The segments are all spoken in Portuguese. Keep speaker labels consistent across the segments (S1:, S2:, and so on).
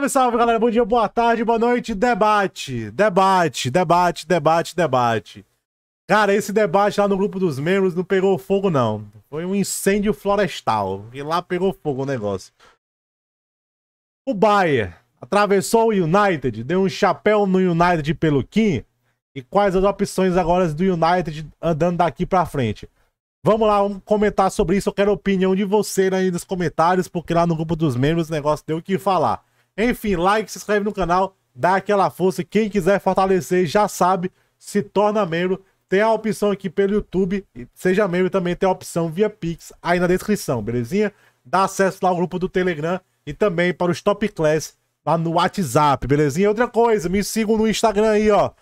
S1: Salve, salve, galera. Bom dia, boa tarde, boa noite. Debate, debate, debate, debate, debate. Cara, esse debate lá no grupo dos membros não pegou fogo, não. Foi um incêndio florestal. E lá pegou fogo o negócio. O Bayer atravessou o United, deu um chapéu no United pelo Kim. E quais as opções agora do United andando daqui pra frente? Vamos lá, vamos comentar sobre isso. Eu quero a opinião de você aí nos comentários, porque lá no grupo dos membros o negócio deu o que falar. Enfim, like, se inscreve no canal, dá aquela força. Quem quiser fortalecer já sabe, se torna membro. Tem a opção aqui pelo YouTube, seja membro também tem a opção via Pix aí na descrição, belezinha? Dá acesso lá ao grupo do Telegram e também para os Top Class lá no WhatsApp, belezinha? Outra coisa, me sigam no Instagram aí, ó.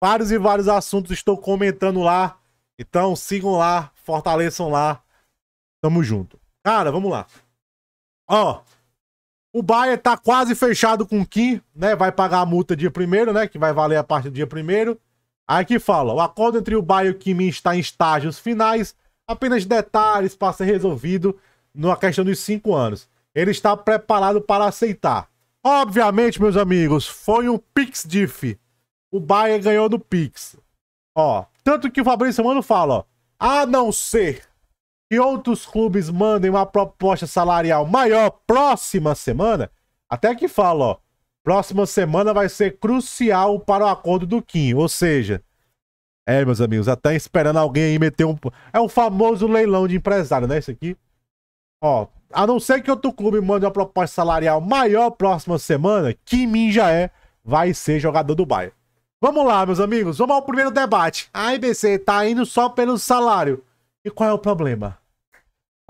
S1: Vários e vários assuntos estou comentando lá. Então sigam lá, fortaleçam lá. Tamo junto. Cara, vamos lá. Ó, o Bayern tá quase fechado com o Kim, né? Vai pagar a multa dia primeiro, né? Que vai valer a parte do dia primeiro. Aí que fala, o acordo entre o Bayern e o está em estágios finais, apenas detalhes para ser resolvido numa questão dos cinco anos. Ele está preparado para aceitar. Obviamente, meus amigos, foi um Pix Diff. O Bayern ganhou no Pix. Ó, tanto que o Fabrício Mano fala, ó, a não ser que outros clubes mandem uma proposta salarial maior próxima semana. Até que falo, ó. Próxima semana vai ser crucial para o acordo do Kim. Ou seja, é, meus amigos, até esperando alguém aí meter um. É o famoso leilão de empresário, né? Isso aqui. Ó, a não ser que outro clube mande uma proposta salarial maior próxima semana, Kim já é, vai ser jogador do Bahia. Vamos lá, meus amigos, vamos ao primeiro debate. A IBC tá indo só pelo salário. E qual é o problema?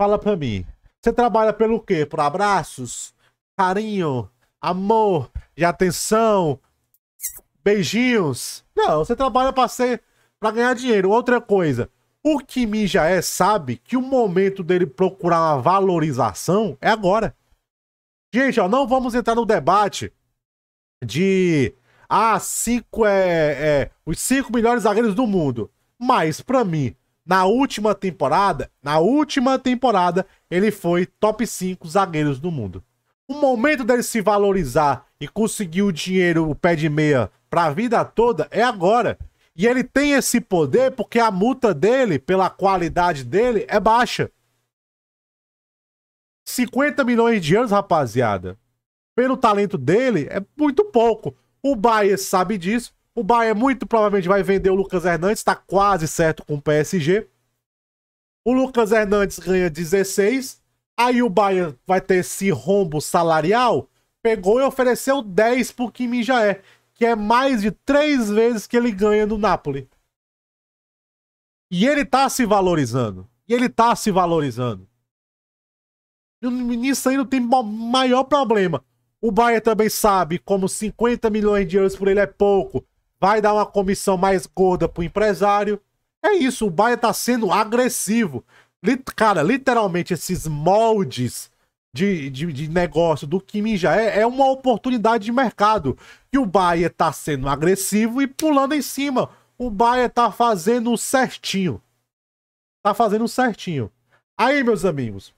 S1: Fala pra mim. Você trabalha pelo quê? Por abraços, carinho, amor e atenção, beijinhos? Não, você trabalha pra ser para ganhar dinheiro. Outra coisa, o Kimi já é sabe que o momento dele procurar uma valorização é agora. Gente, ó, não vamos entrar no debate de ah, cinco é, é os cinco melhores zagueiros do mundo. Mas para mim, na última temporada, na última temporada, ele foi top 5 zagueiros do mundo. O momento dele se valorizar e conseguir o dinheiro, o pé de meia, para a vida toda é agora. E ele tem esse poder porque a multa dele, pela qualidade dele, é baixa. 50 milhões de euros, rapaziada. Pelo talento dele, é muito pouco. O Bayern sabe disso. O Bayern muito provavelmente vai vender o Lucas Hernandes, está quase certo com o PSG. O Lucas Hernandes ganha 16. Aí o Bayern vai ter esse rombo salarial. Pegou e ofereceu 10 por Kimi já é, que é mais de 3 vezes que ele ganha no Napoli. E ele tá se valorizando. E ele tá se valorizando. E nisso aí não tem maior problema. O Bayern também sabe como 50 milhões de euros por ele é pouco vai dar uma comissão mais gorda pro empresário. É isso, o Bahia tá sendo agressivo. Cara, literalmente, esses moldes de, de, de negócio do Kimi já é, é uma oportunidade de mercado. E o Bahia tá sendo agressivo e pulando em cima. O Bahia tá fazendo certinho. Tá fazendo certinho. Aí, meus amigos,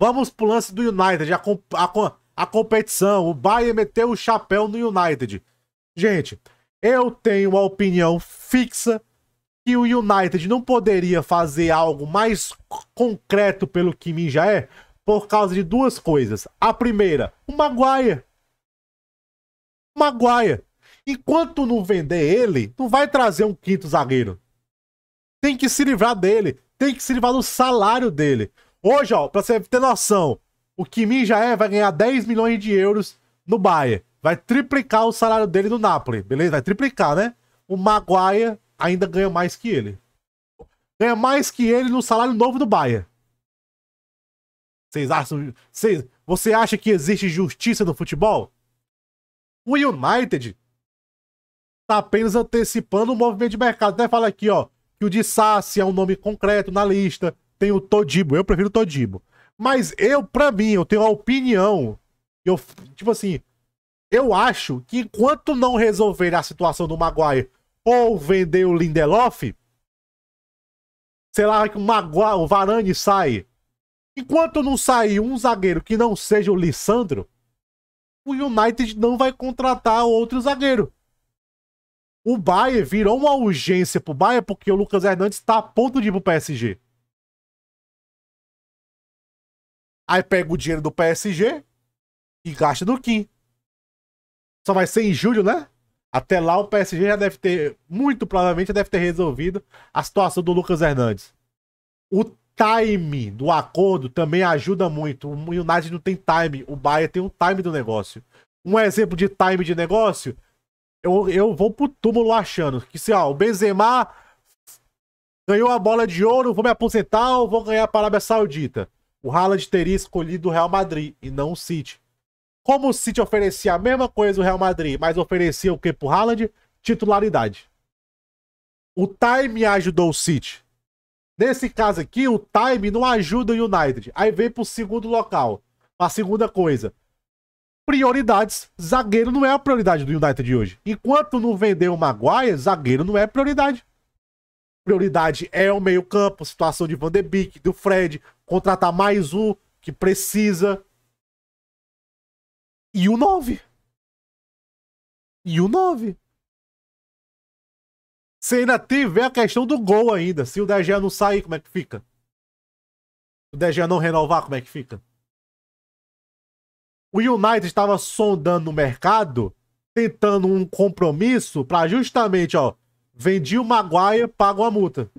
S1: vamos pro lance do United, a, a, a competição. O Bahia meteu o chapéu no United. Gente, eu tenho a opinião fixa que o United não poderia fazer algo mais concreto pelo Kimi mim já é por causa de duas coisas. A primeira, o Maguire. Maguire. Enquanto não vender ele, não vai trazer um quinto zagueiro. Tem que se livrar dele. Tem que se livrar do salário dele. Hoje, ó, pra você ter noção, o Kimi já é vai ganhar 10 milhões de euros no Bayern vai triplicar o salário dele no Napoli, beleza? Vai triplicar, né? O Maguire ainda ganha mais que ele. Ganha mais que ele no salário novo do Bahia. Vocês acham. Cês, você acha que existe justiça no futebol? O United tá apenas antecipando o movimento de mercado. Até né? fala aqui, ó, que o de Sassi é um nome concreto na lista. Tem o Todibo. Eu prefiro o Todibo. Mas eu, pra mim, eu tenho a opinião. Eu, tipo assim, eu acho que enquanto não resolver a situação do Maguire ou vender o Lindelof, lá que o Maguire, o Varane sai? Enquanto não sair um zagueiro que não seja o Lissandro, o United não vai contratar outro zagueiro. O Bayern virou uma urgência pro Bayern porque o Lucas Hernandes tá a ponto de ir pro PSG. Aí pega o dinheiro do PSG e gasta do Kim. Só vai ser em julho, né? Até lá o PSG já deve ter, muito provavelmente, já deve ter resolvido a situação do Lucas Hernandes. O time do acordo também ajuda muito. O United não tem time, o Bayern tem um time do negócio. Um exemplo de time de negócio, eu, eu vou pro túmulo achando que se assim, ó, o Benzema ganhou a bola de ouro, vou me aposentar ou vou ganhar a Arábia Saudita. O Haaland teria escolhido o Real Madrid e não o City. Como o City oferecia a mesma coisa o Real Madrid, mas oferecia o que pro Haaland? Titularidade. O time ajudou o City. Nesse caso aqui, o time não ajuda o United. Aí vem pro segundo local. A segunda coisa. Prioridades. Zagueiro não é a prioridade do United de hoje. Enquanto não vender o Maguire, zagueiro não é prioridade. Prioridade é o meio-campo, situação de Van de Beek, do Fred, contratar mais um que precisa. E o 9. E o 9. Se ainda tiver a questão do gol ainda. Se o DGA não sair, como é que fica? Se o DGA não renovar, como é que fica? O United estava sondando no mercado, tentando um compromisso para justamente, ó, vendi o Maguire, pago a multa.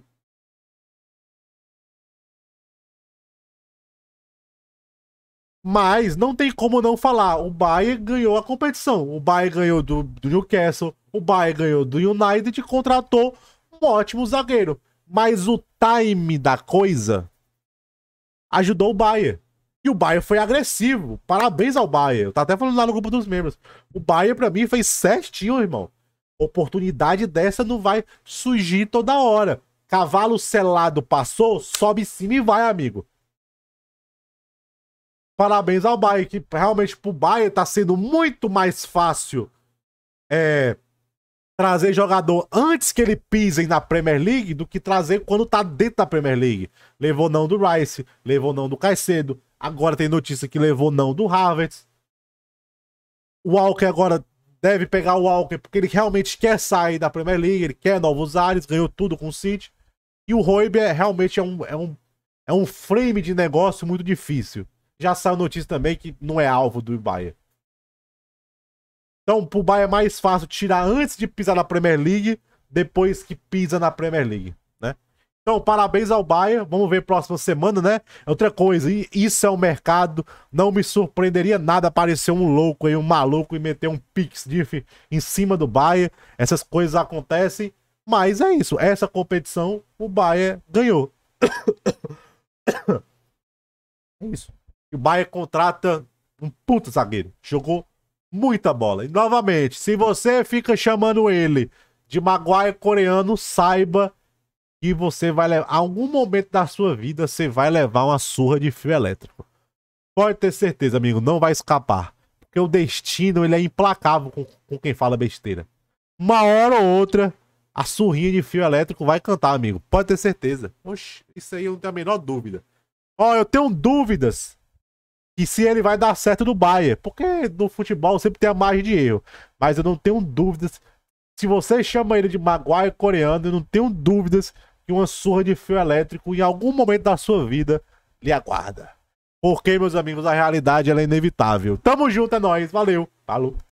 S1: Mas não tem como não falar. O Bayern ganhou a competição. O Bayern ganhou do, do Newcastle. O Bayern ganhou do United e contratou um ótimo zagueiro. Mas o time da coisa ajudou o Bayern. E o Bayern foi agressivo. Parabéns ao Bayern. Eu tava até falando lá no grupo dos membros. O Bayern, pra mim, fez certinho, irmão. Oportunidade dessa não vai surgir toda hora. Cavalo selado passou, sobe em cima e vai, amigo. Parabéns ao Bayern, que realmente pro Bayern tá sendo muito mais fácil é, trazer jogador antes que ele pisem na Premier League do que trazer quando tá dentro da Premier League. Levou não do Rice, levou não do Caicedo, agora tem notícia que levou não do Havertz. O Walker agora deve pegar o Walker porque ele realmente quer sair da Premier League, ele quer novos ares, ganhou tudo com o City. E o Roibe é, realmente é um, é, um, é um frame de negócio muito difícil já saiu notícia também que não é alvo do Bahia. Então, pro Bahia é mais fácil tirar antes de pisar na Premier League, depois que pisa na Premier League, né? Então, parabéns ao Bahia. Vamos ver próxima semana, né? É outra coisa, isso é o um mercado. Não me surpreenderia nada aparecer um louco aí, um maluco e meter um pix diff em cima do Bahia. Essas coisas acontecem, mas é isso. Essa competição o Bahia ganhou. é isso. E o Bayern contrata um puta zagueiro. Jogou muita bola. E novamente, se você fica chamando ele de Maguire coreano, saiba que você vai levar. Algum momento da sua vida você vai levar uma surra de fio elétrico. Pode ter certeza, amigo, não vai escapar. Porque o destino ele é implacável com, com quem fala besteira. Uma hora ou outra, a surrinha de fio elétrico vai cantar, amigo. Pode ter certeza. Oxi, isso aí eu não tenho a menor dúvida. Ó, oh, eu tenho dúvidas e se ele vai dar certo no Bayern, porque no futebol sempre tem a margem de erro. Mas eu não tenho dúvidas. Se você chama ele de Maguire coreano, eu não tenho dúvidas que uma surra de fio elétrico em algum momento da sua vida lhe aguarda. Porque, meus amigos, a realidade é inevitável. Tamo junto, é nóis. Valeu. Falou.